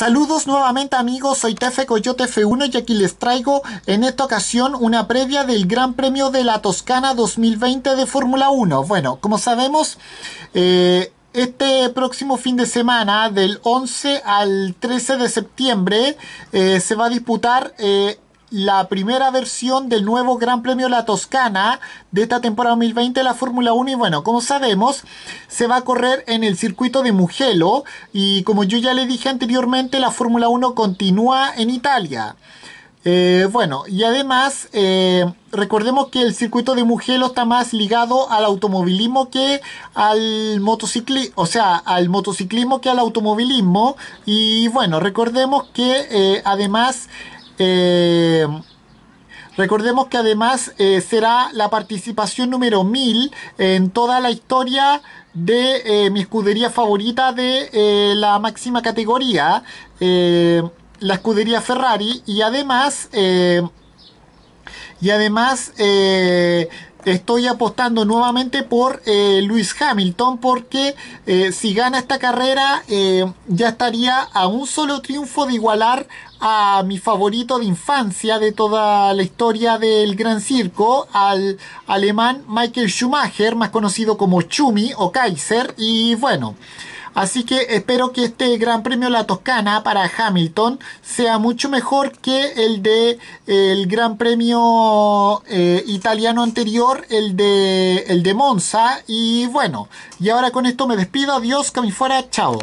Saludos nuevamente amigos, soy Tefe Coyote F1 y aquí les traigo en esta ocasión una previa del Gran Premio de la Toscana 2020 de Fórmula 1. Bueno, como sabemos, eh, este próximo fin de semana, del 11 al 13 de septiembre, eh, se va a disputar... Eh, la primera versión del nuevo Gran Premio La Toscana de esta temporada 2020 de la Fórmula 1 y bueno, como sabemos, se va a correr en el circuito de Mugello y como yo ya le dije anteriormente, la Fórmula 1 continúa en Italia. Eh, bueno, y además eh, recordemos que el circuito de Mugello está más ligado al automovilismo que al motociclismo, o sea, al motociclismo que al automovilismo. Y bueno, recordemos que eh, además eh, recordemos que además eh, será la participación número 1000 en toda la historia de eh, mi escudería favorita de la máxima categoría, la escudería Ferrari, y además... y además estoy apostando nuevamente por eh, Luis Hamilton porque eh, si gana esta carrera eh, ya estaría a un solo triunfo de igualar a mi favorito de infancia de toda la historia del Gran Circo, al alemán Michael Schumacher, más conocido como Chumi o Kaiser, y bueno. Así que espero que este Gran Premio La Toscana para Hamilton sea mucho mejor que el de el Gran Premio eh, italiano anterior, el de el de Monza y bueno, y ahora con esto me despido, adiós, que fuera, chao.